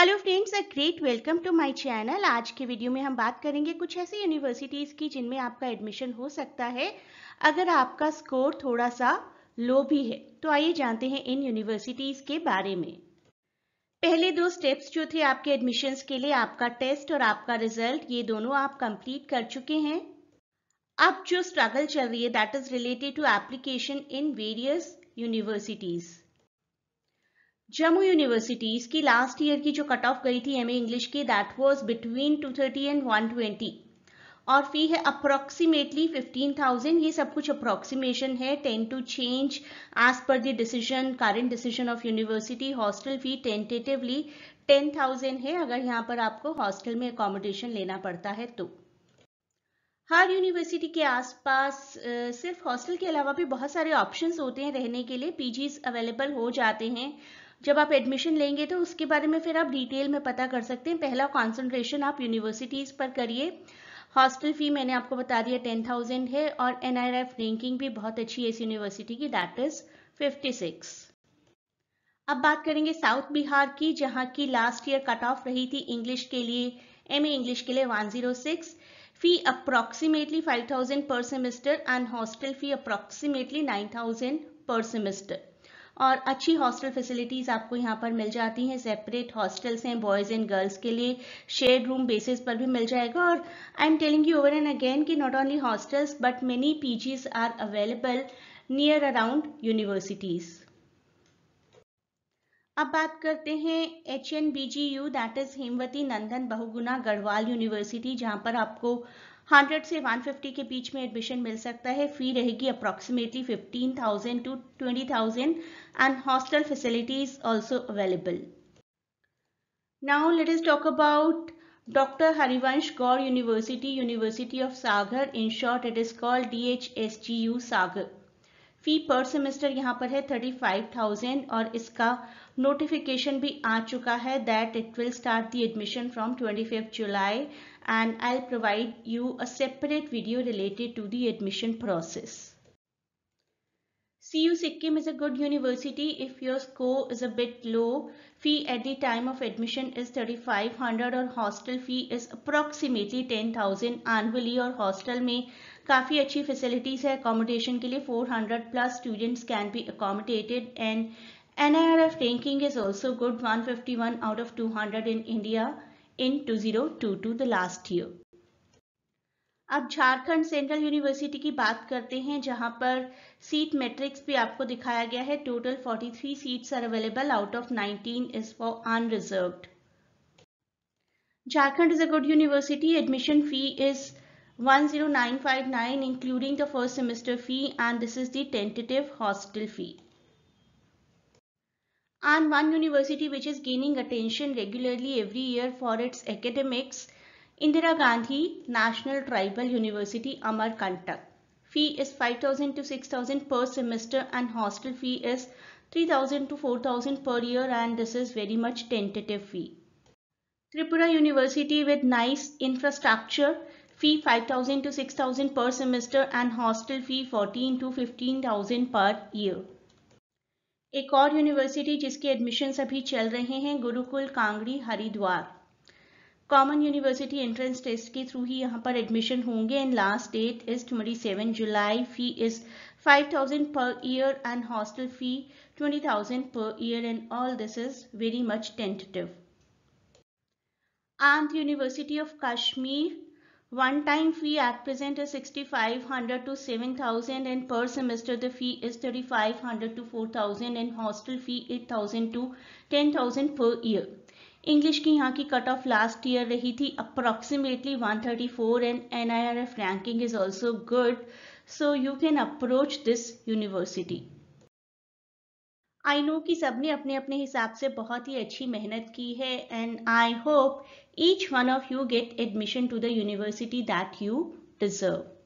Hello friends a great welcome to my channel आज के video में हम बात करेंगे कुछ ऐसी यूनिवर्सिटीज़ की जिनमें आपका एडमिशन हो सकता है अगर आपका स्कोर थोड़ा सा लो भी है तो आइए जानते हैं इन यूनिवर्सिटीज़ के बारे में पहले दो स्टेप्स जो थे आपके एडमिशन्स के लिए आपका टेस्ट और आपका रिजल्ट ये दोनों आप कंप्लीट कर चुके हैं अब जो स्ट्रगल चल रही है that is related to application in various universities Jammu university इसकी लास्ट ईयर की जो कट ऑफ गई थी एमए इंग्लिश की दैट वाज बिटवीन 230 एंड 120 और फी है अप्रोक्सीमेटली 15,000 ये सब कुछ अप्रोक्सीमेशन है ten to change as per the decision current decision of university hostel fee tentatively 10,000 है अगर यहाँ पर आपको हॉस्टल में अकोमोडेशन लेना पड़ता है तो हर यूनिवर्सिटी के आसपास सिर्फ हॉस्टल के अलावा भी बहुत सारे ऑप्शंस होते हैं रहने के लिए पीजीज अवेलेबल हो जाते हैं जब आप एडमिशन लेंगे तो उसके बारे में फिर आप डिटेल में पता कर सकते हैं पहला कॉन्सेंट्रेशन आप यूनिवर्सिटीज़ पर करिए हॉस्टल फ़ी मैंने आपको बता दिया टेन थाउजेंड है और एन आर एफ रैंकिंग भी बहुत अच्छी है इस यूनिवर्सिटी की दैट इज़ फिफ्टी सिक्स अब बात करेंगे साउथ बिहार की जहां की लास्ट ईयर कट ऑफ रही थी इंग्लिश के लिए एम ए इंग्लिश के लिए one zero six fee approximately thousand per semester and hostel fee approximately thousand per semester और अच्छी हॉस्टल फैसिलिटीज़ आपको यहाँ पर मिल जाती हैं सेपरेट हॉस्टल्स हैं बॉयज़ एंड गर्ल्स के लिए शेयर रूम बेसिस पर भी मिल जाएगा और I am telling you over and again कि not only hostels but many PGs are available near around universities अब बात करते हैं H N B G U that is Hemvati Nandan Bahuguna Garhwal university जहां पर आपको हंड्रेड से वन फिफ्टी के बीच में एडमिशन मिल सकता है फी रहेगी approximately fifteen thousand to twenty thousand and hostel facilities also available now let is talk about doctor Harivansh Gour university university of Sagar in short it is called D H S G U Sagar fee per semester यहाँ पर है thirty five thousand और इसका notification भी आ चुका है that it will start the admission from twenty fifth July and I provide you a separate video related to the admission process CU Sikkim is a good university if your score is a bit low. Fee at the time of admission is 3500 or hostel fee is approximately 10000 annually or hostel may काफ़ी अच्छी facilities है accommodation के लिए 400 plus students can be accommodated and NIRF ranking is also good 151 out of 200 in India in 2022 the last year. अब Jharkhand central university की बात करते हैं जहां पर सीट मैट्रिक्स भी आपको दिखाया गया है total 43 seats are available out of 19 is for unreserved Jharkhand is a good university admission fee is 10959 including the first semester fee and this is tentative hostel fee and one university which is gaining attention regularly every year for its academics Indira Gandhi national tribal university अमर fee is five thousand to six thousand per semester and hostel fee is three thousand to 4000 per year and this is very much tentative fee Tripura university with nice infrastructure fee five thousand to six thousand per semester and hostel fee fourteen to fifteen thousand per year एक और university जिसके admission अभी चल रहे हैं Gurukul Kangri Haridwar common university entrance test के through ही यहाँ पर एडमिशन होंगे and last date is twenty seven July fee is five thousand per year and hostel fee twenty thousand per year and all this is very much tentative present is sixty five hundred to seven thousand and per semester the fee is thirty five hundred to four thousand and hostel fee eight thousand to ten thousand per year English की यहाँ की cut off last year रही थी approximately 134 and N I R F ranking is also good so you can approach this university I know कि सबने अपने अपने हिसाब से बहुत ही अच्छी मेहनत की है and I hope each one of you get admission to the university that you deserve